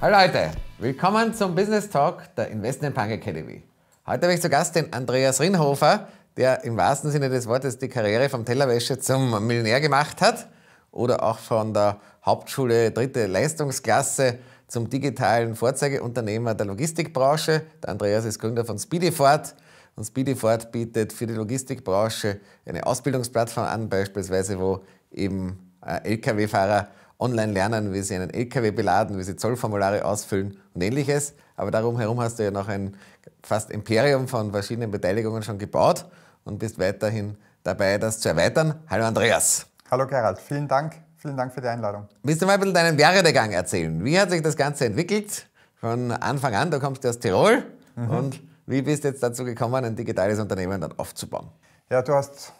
Hallo Leute, willkommen zum Business Talk der Investment Punk Academy. Heute habe ich zu Gast den Andreas Rinhofer, der im wahrsten Sinne des Wortes die Karriere vom Tellerwäsche zum Millionär gemacht hat oder auch von der Hauptschule dritte Leistungsklasse zum digitalen Vorzeigeunternehmer der Logistikbranche. Der Andreas ist Gründer von Speedyfort und Speedyfort bietet für die Logistikbranche eine Ausbildungsplattform an, beispielsweise wo eben äh, Lkw-Fahrer online lernen, wie sie einen LKW beladen, wie sie Zollformulare ausfüllen und ähnliches. Aber darum herum hast du ja noch ein fast Imperium von verschiedenen Beteiligungen schon gebaut und bist weiterhin dabei, das zu erweitern. Hallo Andreas. Hallo Gerald, vielen Dank. Vielen Dank für die Einladung. Willst du mal ein bisschen deinen Werdegang erzählen? Wie hat sich das Ganze entwickelt? Von Anfang an, du kommst ja aus Tirol. Mhm. Und wie bist du jetzt dazu gekommen, ein digitales Unternehmen dann aufzubauen? Ja, du hast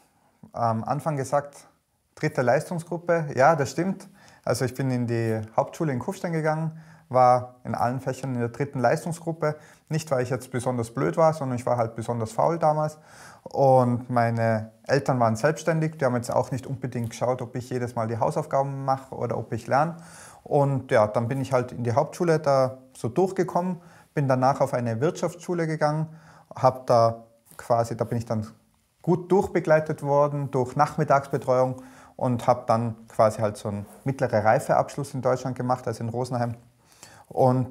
am ähm, Anfang gesagt, dritte Leistungsgruppe. Ja, das stimmt. Also ich bin in die Hauptschule in Kufstein gegangen, war in allen Fächern in der dritten Leistungsgruppe. Nicht, weil ich jetzt besonders blöd war, sondern ich war halt besonders faul damals. Und meine Eltern waren selbstständig. Die haben jetzt auch nicht unbedingt geschaut, ob ich jedes Mal die Hausaufgaben mache oder ob ich lerne. Und ja, dann bin ich halt in die Hauptschule da so durchgekommen, bin danach auf eine Wirtschaftsschule gegangen, habe da quasi, da bin ich dann gut durchbegleitet worden durch Nachmittagsbetreuung und habe dann quasi halt so einen mittleren Reifeabschluss in Deutschland gemacht, also in Rosenheim. Und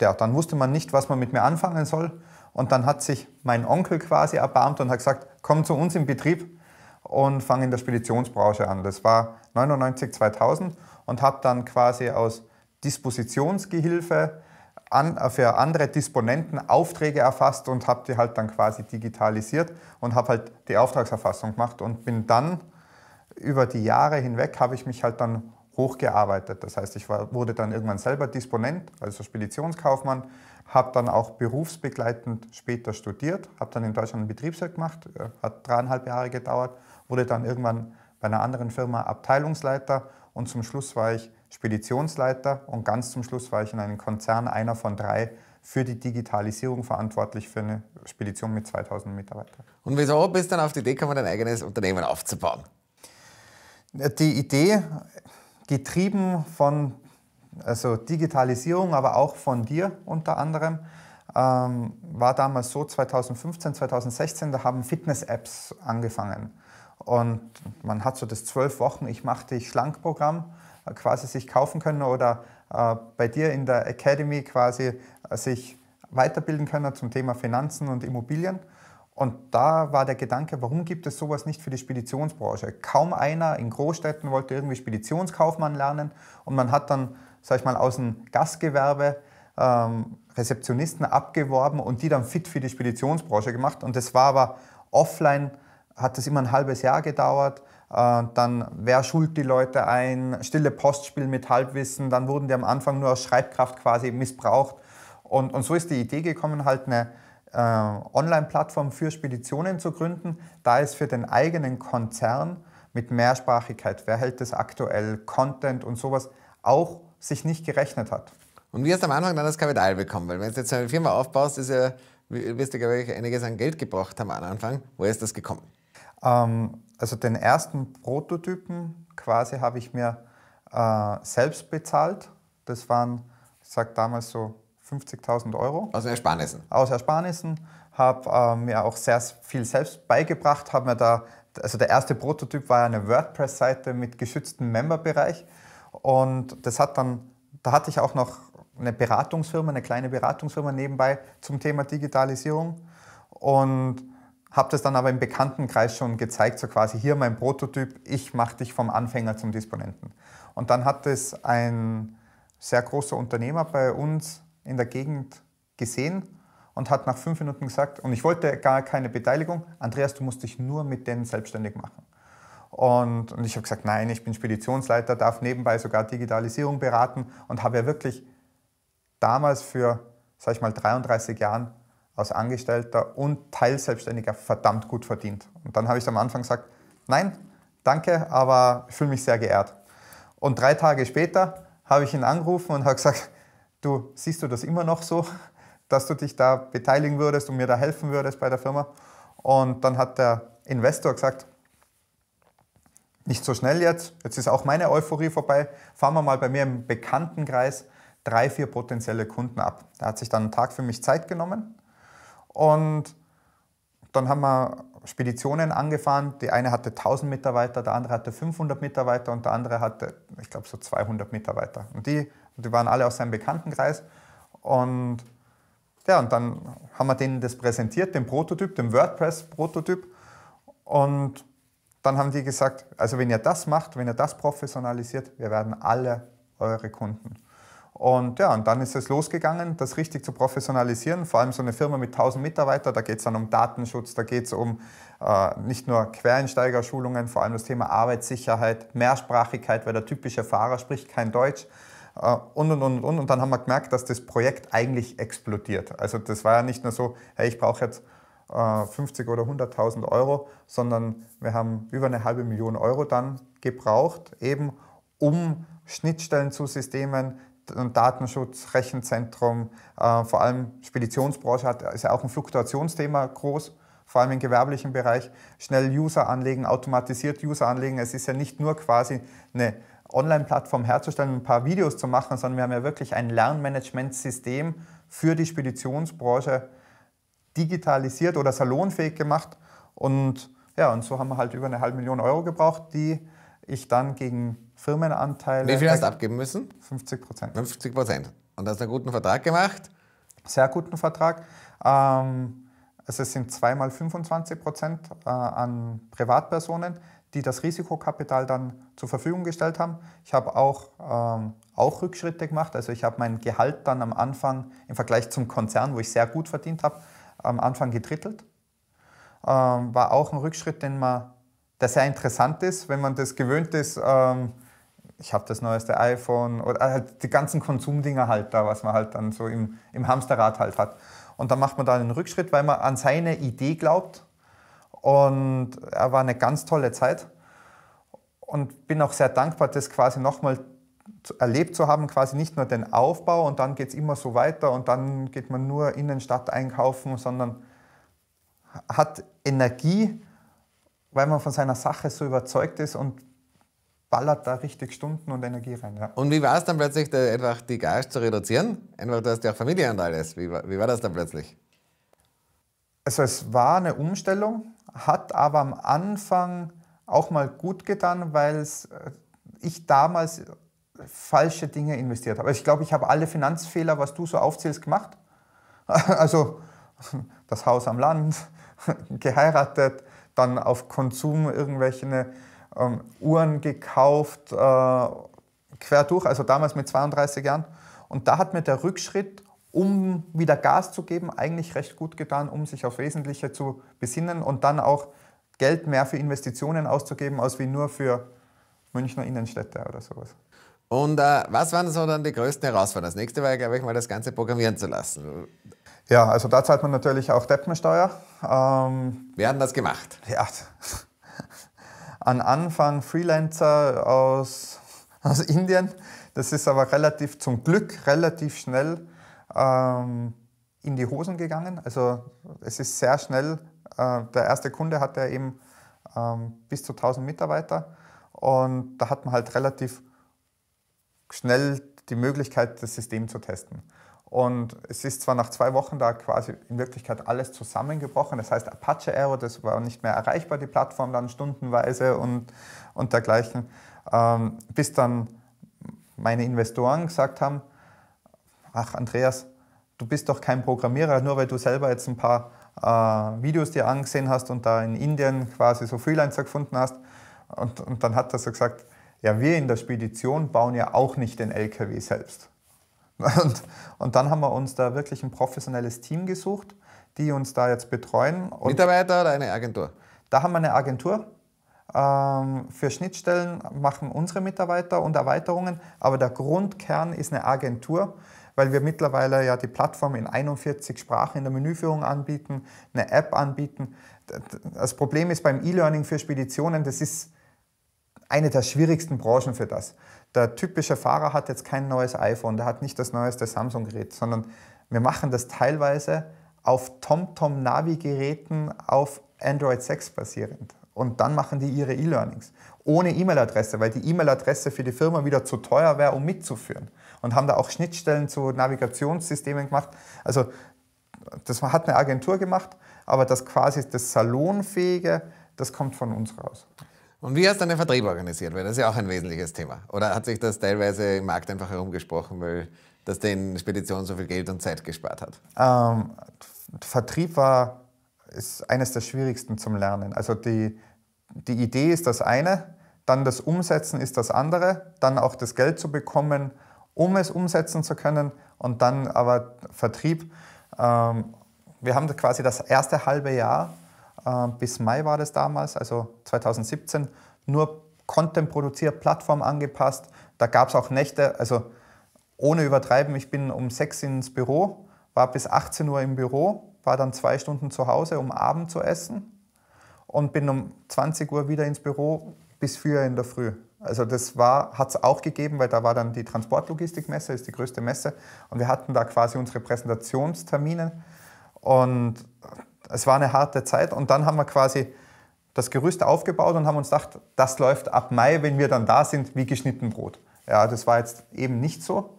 ja, dann wusste man nicht, was man mit mir anfangen soll. Und dann hat sich mein Onkel quasi erbarmt und hat gesagt, komm zu uns im Betrieb und fang in der Speditionsbranche an. Das war 99, 2000 und habe dann quasi aus Dispositionsgehilfe an, für andere Disponenten Aufträge erfasst und habe die halt dann quasi digitalisiert und habe halt die Auftragserfassung gemacht und bin dann über die Jahre hinweg habe ich mich halt dann hochgearbeitet. Das heißt, ich war, wurde dann irgendwann selber Disponent, also Speditionskaufmann, habe dann auch berufsbegleitend später studiert, habe dann in Deutschland einen Betriebswerk gemacht, äh, hat dreieinhalb Jahre gedauert, wurde dann irgendwann bei einer anderen Firma Abteilungsleiter und zum Schluss war ich Speditionsleiter und ganz zum Schluss war ich in einem Konzern einer von drei für die Digitalisierung verantwortlich für eine Spedition mit 2000 Mitarbeitern. Und wieso bist du dann auf die Idee gekommen, dein eigenes Unternehmen aufzubauen? Die Idee, getrieben von also Digitalisierung, aber auch von dir unter anderem, ähm, war damals so 2015, 2016, da haben Fitness-Apps angefangen. Und man hat so das zwölf Wochen Ich mache dich schlank-Programm äh, quasi sich kaufen können oder äh, bei dir in der Academy quasi äh, sich weiterbilden können zum Thema Finanzen und Immobilien. Und da war der Gedanke, warum gibt es sowas nicht für die Speditionsbranche? Kaum einer in Großstädten wollte irgendwie Speditionskaufmann lernen und man hat dann, sag ich mal, aus dem Gastgewerbe ähm, Rezeptionisten abgeworben und die dann fit für die Speditionsbranche gemacht. Und das war aber offline, hat das immer ein halbes Jahr gedauert. Äh, dann, wer schult die Leute ein? Stille Postspiel mit Halbwissen. Dann wurden die am Anfang nur aus Schreibkraft quasi missbraucht. Und, und so ist die Idee gekommen, halt eine äh, Online-Plattform für Speditionen zu gründen, da es für den eigenen Konzern mit Mehrsprachigkeit, wer hält das aktuell, Content und sowas, auch sich nicht gerechnet hat. Und wie hast du am Anfang dann das Kapital bekommen? Weil wenn du jetzt eine Firma aufbaust, ist ja, wirst du, glaube ich, einiges an Geld gebraucht haben am Anfang. Woher ist das gekommen? Ähm, also den ersten Prototypen quasi habe ich mir äh, selbst bezahlt. Das waren, ich sage damals so 50.000 Euro. Aus Ersparnissen? Aus Ersparnissen. Habe äh, mir auch sehr viel selbst beigebracht. Habe mir da, also der erste Prototyp war eine WordPress-Seite mit geschütztem Memberbereich. Und das hat dann, da hatte ich auch noch eine Beratungsfirma, eine kleine Beratungsfirma nebenbei zum Thema Digitalisierung. Und habe das dann aber im Bekanntenkreis schon gezeigt, so quasi hier mein Prototyp, ich mache dich vom Anfänger zum Disponenten. Und dann hat es ein sehr großer Unternehmer bei uns in der Gegend gesehen und hat nach fünf Minuten gesagt, und ich wollte gar keine Beteiligung, Andreas, du musst dich nur mit denen selbstständig machen. Und, und ich habe gesagt, nein, ich bin Speditionsleiter, darf nebenbei sogar Digitalisierung beraten und habe ja wirklich damals für, sag ich mal, 33 Jahren als Angestellter und Teilselbstständiger verdammt gut verdient. Und dann habe ich am Anfang gesagt, nein, danke, aber ich fühle mich sehr geehrt. Und drei Tage später habe ich ihn angerufen und habe gesagt, du siehst du das immer noch so, dass du dich da beteiligen würdest und mir da helfen würdest bei der Firma. Und dann hat der Investor gesagt, nicht so schnell jetzt, jetzt ist auch meine Euphorie vorbei, fahren wir mal bei mir im Bekanntenkreis drei, vier potenzielle Kunden ab. Da hat sich dann einen Tag für mich Zeit genommen und dann haben wir Speditionen angefahren. Die eine hatte 1000 Mitarbeiter, der andere hatte 500 Mitarbeiter und der andere hatte, ich glaube, so 200 Mitarbeiter. Und die, die waren alle aus seinem Bekanntenkreis. Und ja, und dann haben wir denen das präsentiert, den Prototyp, den WordPress-Prototyp. Und dann haben die gesagt, also wenn ihr das macht, wenn ihr das professionalisiert, wir werden alle eure Kunden. Und ja, und dann ist es losgegangen, das richtig zu professionalisieren. Vor allem so eine Firma mit 1000 Mitarbeitern, da geht es dann um Datenschutz, da geht es um äh, nicht nur Quereinsteigerschulungen, vor allem das Thema Arbeitssicherheit, Mehrsprachigkeit, weil der typische Fahrer spricht kein Deutsch äh, und, und, und, und. Und dann haben wir gemerkt, dass das Projekt eigentlich explodiert. Also das war ja nicht nur so, hey, ich brauche jetzt äh, 50 oder 100.000 Euro, sondern wir haben über eine halbe Million Euro dann gebraucht, eben um Schnittstellen zu Systemen, Datenschutz, Rechenzentrum, äh, vor allem Speditionsbranche hat, ist ja auch ein Fluktuationsthema groß, vor allem im gewerblichen Bereich. Schnell User anlegen, automatisiert User anlegen. Es ist ja nicht nur quasi eine Online-Plattform herzustellen, ein paar Videos zu machen, sondern wir haben ja wirklich ein Lernmanagementsystem für die Speditionsbranche digitalisiert oder salonfähig gemacht. Und ja, und so haben wir halt über eine halbe Million Euro gebraucht, die ich dann gegen Firmenanteile. Wie viel hast du abgeben müssen? 50 Prozent. 50 Prozent. Und hast einen guten Vertrag gemacht? Sehr guten Vertrag. Ähm, also es sind zweimal 25 Prozent äh, an Privatpersonen, die das Risikokapital dann zur Verfügung gestellt haben. Ich habe auch, ähm, auch Rückschritte gemacht. Also ich habe mein Gehalt dann am Anfang im Vergleich zum Konzern, wo ich sehr gut verdient habe, am Anfang gedrittelt. Ähm, war auch ein Rückschritt, den man, der sehr interessant ist, wenn man das gewöhnt ist, ähm, ich habe das neueste iPhone oder äh, halt die ganzen Konsumdinger halt da, was man halt dann so im, im Hamsterrad halt hat. Und dann macht man da einen Rückschritt, weil man an seine Idee glaubt. Und er war eine ganz tolle Zeit. Und bin auch sehr dankbar, das quasi nochmal erlebt zu haben, quasi nicht nur den Aufbau und dann geht es immer so weiter und dann geht man nur Innenstadt einkaufen, sondern hat Energie, weil man von seiner Sache so überzeugt ist und ballert da richtig Stunden und Energie rein. Ja. Und wie war es dann plötzlich, da einfach die Gage zu reduzieren? Einfach, du hast ja auch Familie und alles. Wie war, wie war das dann plötzlich? Also es war eine Umstellung, hat aber am Anfang auch mal gut getan, weil äh, ich damals äh, falsche Dinge investiert habe. ich glaube, ich habe alle Finanzfehler, was du so aufzählst, gemacht. Also das Haus am Land, geheiratet, dann auf Konsum irgendwelche ne, ähm, Uhren gekauft, äh, quer durch, also damals mit 32 Jahren. Und da hat mir der Rückschritt, um wieder Gas zu geben, eigentlich recht gut getan, um sich auf Wesentliche zu besinnen und dann auch Geld mehr für Investitionen auszugeben, als wie nur für Münchner Innenstädte oder sowas. Und äh, was waren so dann die größten Herausforderungen? Das nächste war, glaube ich, mal das Ganze programmieren zu lassen. Ja, also da zahlt man natürlich auch Deppensteuer. Ähm, Wer hat das gemacht? Ja, an Anfang Freelancer aus, aus Indien. Das ist aber relativ, zum Glück, relativ schnell ähm, in die Hosen gegangen. Also es ist sehr schnell. Äh, der erste Kunde hatte eben ähm, bis zu 1000 Mitarbeiter und da hat man halt relativ schnell die Möglichkeit, das System zu testen. Und es ist zwar nach zwei Wochen da quasi in Wirklichkeit alles zusammengebrochen. Das heißt, Apache Aero, das war nicht mehr erreichbar, die Plattform dann stundenweise und, und dergleichen. Ähm, bis dann meine Investoren gesagt haben, ach Andreas, du bist doch kein Programmierer, nur weil du selber jetzt ein paar äh, Videos dir angesehen hast und da in Indien quasi so Freelancer gefunden hast. Und, und dann hat er so gesagt, ja, wir in der Spedition bauen ja auch nicht den LKW selbst. Und, und dann haben wir uns da wirklich ein professionelles Team gesucht, die uns da jetzt betreuen. Und Mitarbeiter oder eine Agentur? Da haben wir eine Agentur, ähm, für Schnittstellen machen unsere Mitarbeiter und Erweiterungen, aber der Grundkern ist eine Agentur, weil wir mittlerweile ja die Plattform in 41 Sprachen in der Menüführung anbieten, eine App anbieten. Das Problem ist beim E-Learning für Speditionen, das ist eine der schwierigsten Branchen für das der typische Fahrer hat jetzt kein neues iPhone, der hat nicht das neueste Samsung-Gerät, sondern wir machen das teilweise auf TomTom-Navi-Geräten auf Android 6 basierend. Und dann machen die ihre E-Learnings ohne E-Mail-Adresse, weil die E-Mail-Adresse für die Firma wieder zu teuer wäre, um mitzuführen. Und haben da auch Schnittstellen zu Navigationssystemen gemacht. Also das hat eine Agentur gemacht, aber das quasi das Salonfähige, das kommt von uns raus. Und wie hast du dann den Vertrieb organisiert? Weil das ist ja auch ein wesentliches Thema. Oder hat sich das teilweise im Markt einfach herumgesprochen, weil das den Speditionen so viel Geld und Zeit gespart hat? Ähm, Vertrieb war ist eines der schwierigsten zum Lernen. Also die, die Idee ist das eine, dann das Umsetzen ist das andere, dann auch das Geld zu bekommen, um es umsetzen zu können und dann aber Vertrieb. Ähm, wir haben quasi das erste halbe Jahr äh, bis Mai war das damals, also 2017, nur Content produziert, Plattform angepasst. Da gab es auch Nächte, also ohne übertreiben, ich bin um sechs ins Büro, war bis 18 Uhr im Büro, war dann zwei Stunden zu Hause, um Abend zu essen und bin um 20 Uhr wieder ins Büro bis 4 in der Früh. Also das hat es auch gegeben, weil da war dann die Transportlogistikmesse, ist die größte Messe und wir hatten da quasi unsere Präsentationstermine und es war eine harte Zeit und dann haben wir quasi das Gerüst aufgebaut und haben uns gedacht, das läuft ab Mai, wenn wir dann da sind, wie geschnitten Brot. Ja, das war jetzt eben nicht so.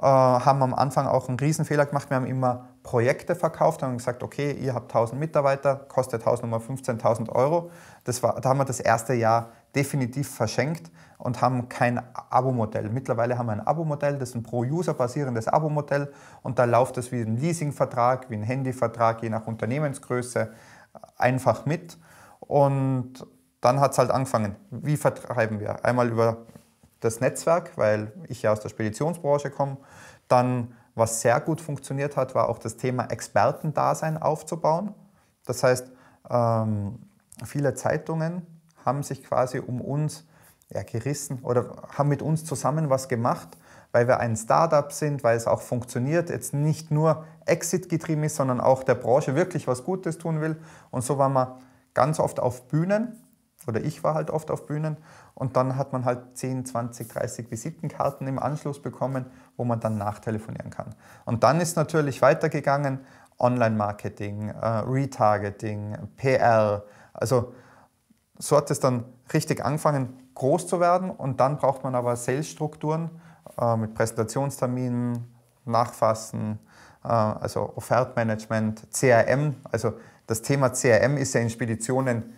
Äh, haben am Anfang auch einen Riesenfehler gemacht. Wir haben immer Projekte verkauft, und gesagt, okay, ihr habt 1000 Mitarbeiter, kostet Hausnummer 15.000 Euro. Das war, da haben wir das erste Jahr definitiv verschenkt, und haben kein Abo-Modell. Mittlerweile haben wir ein Abo-Modell, das ist ein Pro-User-basierendes Abo-Modell und da läuft es wie ein Leasing-Vertrag, wie ein Handy-Vertrag, je nach Unternehmensgröße einfach mit. Und dann hat es halt angefangen. Wie vertreiben wir? Einmal über das Netzwerk, weil ich ja aus der Speditionsbranche komme. Dann, was sehr gut funktioniert hat, war auch das Thema Expertendasein aufzubauen. Das heißt, ähm, viele Zeitungen haben sich quasi um uns ja, gerissen oder haben mit uns zusammen was gemacht, weil wir ein Startup sind, weil es auch funktioniert, jetzt nicht nur Exit getrieben ist, sondern auch der Branche wirklich was Gutes tun will. Und so war man ganz oft auf Bühnen oder ich war halt oft auf Bühnen und dann hat man halt 10, 20, 30 Visitenkarten im Anschluss bekommen, wo man dann nachtelefonieren kann. Und dann ist natürlich weitergegangen Online-Marketing, äh, Retargeting, PR. Also so hat es dann richtig angefangen, groß zu werden. Und dann braucht man aber Sales-Strukturen äh, mit Präsentationsterminen, Nachfassen, äh, also Offertmanagement, CRM. Also das Thema CRM ist ja in Speditionen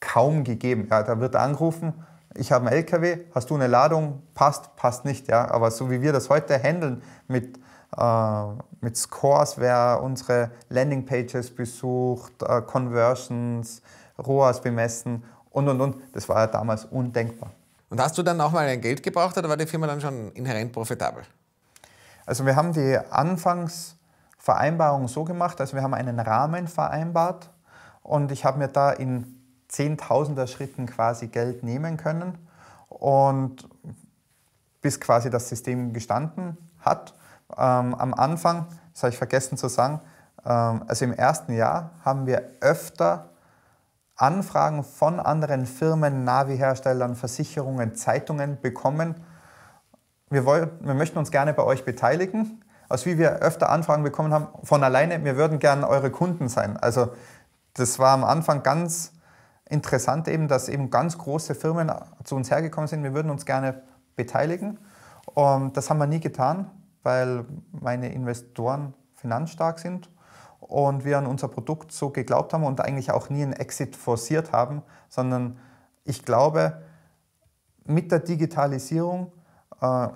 kaum gegeben. Ja, da wird angerufen, ich habe einen LKW, hast du eine Ladung, passt, passt nicht. Ja? Aber so wie wir das heute handeln mit, äh, mit Scores, wer unsere Landingpages besucht, äh, Conversions, ROAS bemessen und, und, und. Das war ja damals undenkbar. Und hast du dann auch mal ein Geld gebraucht oder war die Firma dann schon inhärent profitabel? Also wir haben die Anfangsvereinbarung so gemacht, also wir haben einen Rahmen vereinbart und ich habe mir da in Zehntausender Schritten quasi Geld nehmen können und bis quasi das System gestanden hat. Ähm, am Anfang, das habe ich vergessen zu sagen, ähm, also im ersten Jahr haben wir öfter Anfragen von anderen Firmen, Navi-Herstellern, Versicherungen, Zeitungen bekommen. Wir, wollen, wir möchten uns gerne bei euch beteiligen. Aus also wie wir öfter Anfragen bekommen haben, von alleine, wir würden gerne eure Kunden sein. Also das war am Anfang ganz interessant eben, dass eben ganz große Firmen zu uns hergekommen sind, wir würden uns gerne beteiligen. Und das haben wir nie getan, weil meine Investoren finanzstark sind und wir an unser Produkt so geglaubt haben und eigentlich auch nie einen Exit forciert haben, sondern ich glaube, mit der Digitalisierung äh,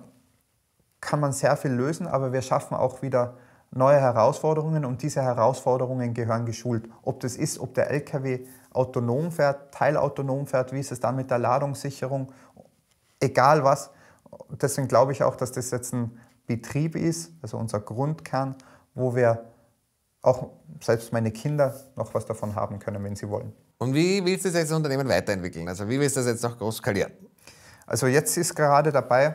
kann man sehr viel lösen, aber wir schaffen auch wieder neue Herausforderungen und diese Herausforderungen gehören geschult. Ob das ist, ob der LKW autonom fährt, teilautonom fährt, wie ist es da mit der Ladungssicherung, egal was. Deswegen glaube ich auch, dass das jetzt ein Betrieb ist, also unser Grundkern, wo wir auch selbst meine Kinder noch was davon haben können, wenn sie wollen. Und wie willst du jetzt das Unternehmen weiterentwickeln? Also wie willst du das jetzt noch groß skalieren? Also jetzt ist gerade dabei,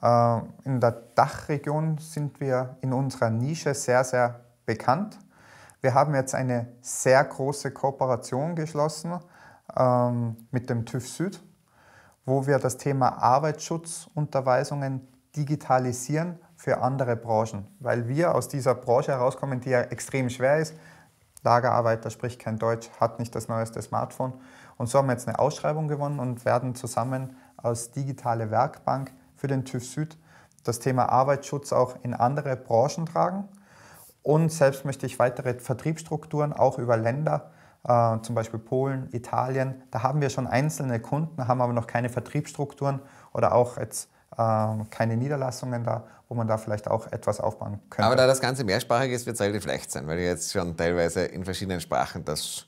äh, in der Dachregion sind wir in unserer Nische sehr, sehr bekannt. Wir haben jetzt eine sehr große Kooperation geschlossen ähm, mit dem TÜV Süd, wo wir das Thema Arbeitsschutzunterweisungen digitalisieren für andere Branchen, weil wir aus dieser Branche herauskommen, die ja extrem schwer ist. Lagerarbeiter spricht kein Deutsch, hat nicht das neueste Smartphone. Und so haben wir jetzt eine Ausschreibung gewonnen und werden zusammen als digitale Werkbank für den TÜV Süd das Thema Arbeitsschutz auch in andere Branchen tragen. Und selbst möchte ich weitere Vertriebsstrukturen auch über Länder, äh, zum Beispiel Polen, Italien. Da haben wir schon einzelne Kunden, haben aber noch keine Vertriebsstrukturen oder auch jetzt äh, keine Niederlassungen da wo man da vielleicht auch etwas aufbauen könnte. Aber da das Ganze mehrsprachig ist, wird es relativ halt leicht sein, weil jetzt schon teilweise in verschiedenen Sprachen das,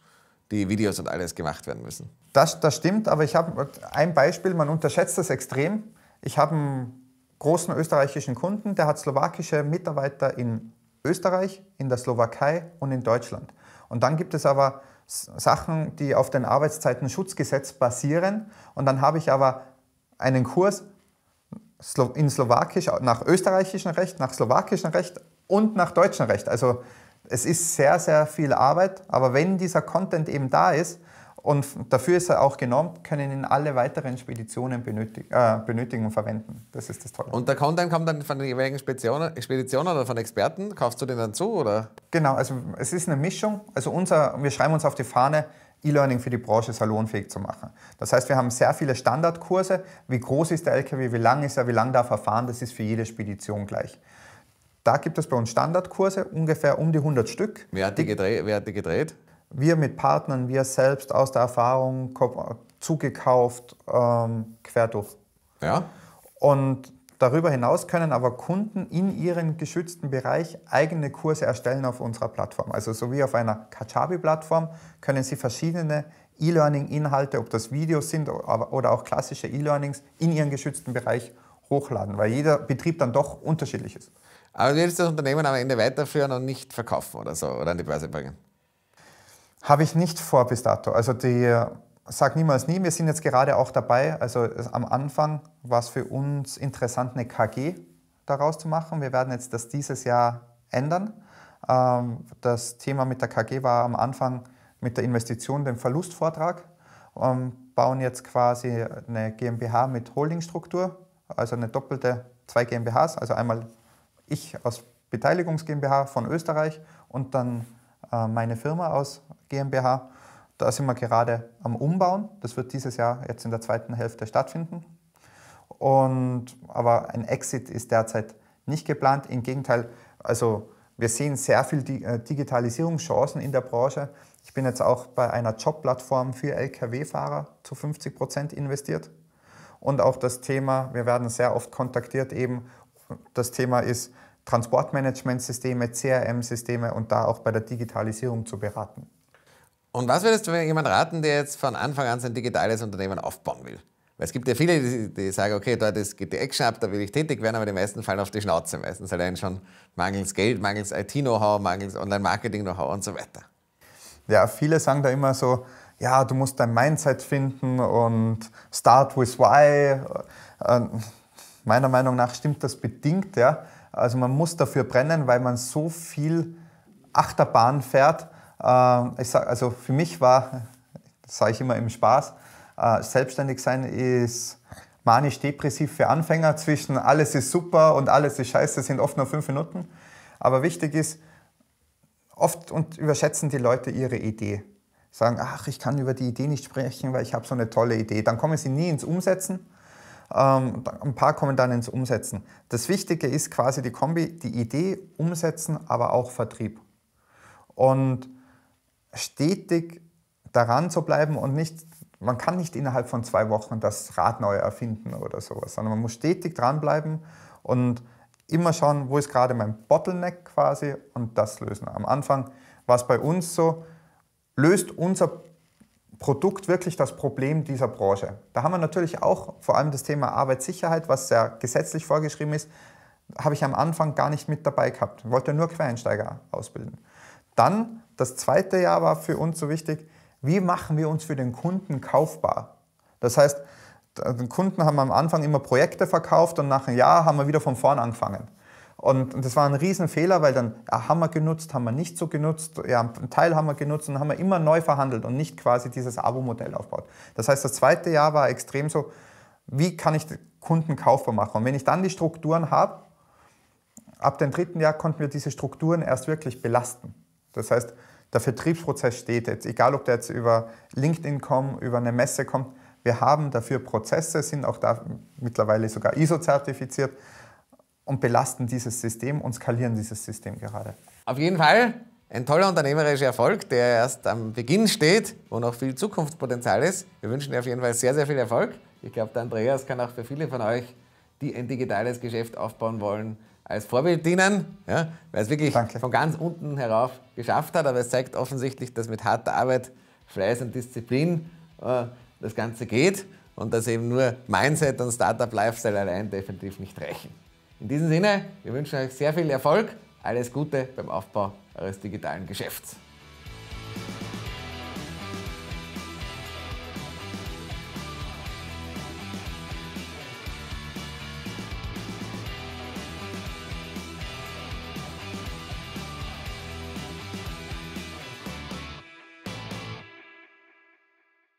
die Videos und alles gemacht werden müssen. Das, das stimmt, aber ich habe ein Beispiel, man unterschätzt das extrem. Ich habe einen großen österreichischen Kunden, der hat slowakische Mitarbeiter in Österreich, in der Slowakei und in Deutschland. Und dann gibt es aber Sachen, die auf den Arbeitszeitenschutzgesetz basieren. Und dann habe ich aber einen Kurs in Slowakisch, nach österreichischem Recht, nach slowakischem Recht und nach deutschem Recht. Also es ist sehr, sehr viel Arbeit, aber wenn dieser Content eben da ist und dafür ist er auch genommen, können ihn alle weiteren Speditionen benötig, äh, benötigen und verwenden. Das ist das Tolle. Und der Content kommt dann von den jeweiligen Speditionen, Speditionen oder von Experten? Kaufst du den dann zu? Oder? Genau, also es ist eine Mischung. Also unser, wir schreiben uns auf die Fahne, E-Learning für die Branche salonfähig zu machen. Das heißt, wir haben sehr viele Standardkurse. Wie groß ist der LKW, wie lang ist er, wie lang darf er fahren, das ist für jede Spedition gleich. Da gibt es bei uns Standardkurse, ungefähr um die 100 Stück. Wer hat die, gedreht? Wer hat die gedreht? Wir mit Partnern, wir selbst aus der Erfahrung zugekauft, ähm, quer durch. Ja. Und Darüber hinaus können aber Kunden in ihrem geschützten Bereich eigene Kurse erstellen auf unserer Plattform. Also so wie auf einer Kajabi-Plattform können Sie verschiedene E-Learning-Inhalte, ob das Videos sind oder auch klassische E-Learnings, in Ihren geschützten Bereich hochladen, weil jeder Betrieb dann doch unterschiedlich ist. Aber willst das Unternehmen am Ende weiterführen und nicht verkaufen oder so oder an die Börse bringen? Habe ich nicht vor bis dato. Also die sag niemals nie. Wir sind jetzt gerade auch dabei, also am Anfang war es für uns interessant, eine KG daraus zu machen. Wir werden jetzt das dieses Jahr ändern. Ähm, das Thema mit der KG war am Anfang mit der Investition dem Verlustvortrag. Ähm, bauen jetzt quasi eine GmbH mit Holdingstruktur, also eine doppelte, zwei GmbHs, also einmal ich aus Beteiligungs GmbH von Österreich und dann äh, meine Firma aus GmbH da sind wir gerade am Umbauen. Das wird dieses Jahr jetzt in der zweiten Hälfte stattfinden. Und, aber ein Exit ist derzeit nicht geplant. Im Gegenteil, also wir sehen sehr viel äh, Digitalisierungschancen in der Branche. Ich bin jetzt auch bei einer Jobplattform für Lkw-Fahrer zu 50 Prozent investiert. Und auch das Thema, wir werden sehr oft kontaktiert eben, das Thema ist Transportmanagementsysteme, CRM-Systeme und da auch bei der Digitalisierung zu beraten. Und was würdest du jemand raten, der jetzt von Anfang an sein digitales Unternehmen aufbauen will? Weil es gibt ja viele, die, die sagen, okay, dort ist, geht die Action ab, da will ich tätig werden, aber die meisten fallen auf die Schnauze. Meistens allein schon mangels Geld, mangels IT-Know-how, mangels Online-Marketing-Know-how und so weiter. Ja, viele sagen da immer so, ja, du musst dein Mindset finden und start with why. Meiner Meinung nach stimmt das bedingt, ja. Also man muss dafür brennen, weil man so viel Achterbahn fährt, äh, ich sag, also für mich war, sage ich immer im Spaß, äh, selbstständig sein ist manisch-depressiv für Anfänger zwischen alles ist super und alles ist scheiße, sind oft nur fünf Minuten. Aber wichtig ist, oft und überschätzen die Leute ihre Idee. Sagen, ach, ich kann über die Idee nicht sprechen, weil ich habe so eine tolle Idee. Dann kommen sie nie ins Umsetzen. Ähm, ein paar kommen dann ins Umsetzen. Das Wichtige ist quasi die Kombi, die Idee umsetzen, aber auch Vertrieb. Und stetig daran zu bleiben und nicht, man kann nicht innerhalb von zwei Wochen das Rad neu erfinden oder sowas, sondern man muss stetig dranbleiben und immer schauen, wo ist gerade mein Bottleneck quasi und das lösen. Am Anfang war es bei uns so, löst unser Produkt wirklich das Problem dieser Branche. Da haben wir natürlich auch vor allem das Thema Arbeitssicherheit, was sehr gesetzlich vorgeschrieben ist, habe ich am Anfang gar nicht mit dabei gehabt. Ich wollte nur Quereinsteiger ausbilden. Dann das zweite Jahr war für uns so wichtig, wie machen wir uns für den Kunden kaufbar? Das heißt, den Kunden haben wir am Anfang immer Projekte verkauft und nach einem Jahr haben wir wieder von vorn angefangen. Und das war ein Riesenfehler, weil dann ja, haben wir genutzt, haben wir nicht so genutzt, ja, einen Teil haben wir genutzt und haben wir immer neu verhandelt und nicht quasi dieses Abo-Modell aufgebaut. Das heißt, das zweite Jahr war extrem so, wie kann ich den Kunden kaufbar machen? Und wenn ich dann die Strukturen habe, ab dem dritten Jahr konnten wir diese Strukturen erst wirklich belasten. Das heißt, der Vertriebsprozess steht jetzt, egal ob der jetzt über LinkedIn kommt, über eine Messe kommt, wir haben dafür Prozesse, sind auch da mittlerweile sogar ISO-zertifiziert und belasten dieses System und skalieren dieses System gerade. Auf jeden Fall ein toller unternehmerischer Erfolg, der erst am Beginn steht, wo noch viel Zukunftspotenzial ist. Wir wünschen dir auf jeden Fall sehr, sehr viel Erfolg. Ich glaube, der Andreas kann auch für viele von euch, die ein digitales Geschäft aufbauen wollen, als Vorbild dienen, ja, weil es wirklich Danke. von ganz unten herauf geschafft hat. Aber es zeigt offensichtlich, dass mit harter Arbeit, Fleiß und Disziplin äh, das Ganze geht und dass eben nur Mindset und Startup-Lifestyle allein definitiv nicht reichen. In diesem Sinne, wir wünschen euch sehr viel Erfolg, alles Gute beim Aufbau eures digitalen Geschäfts.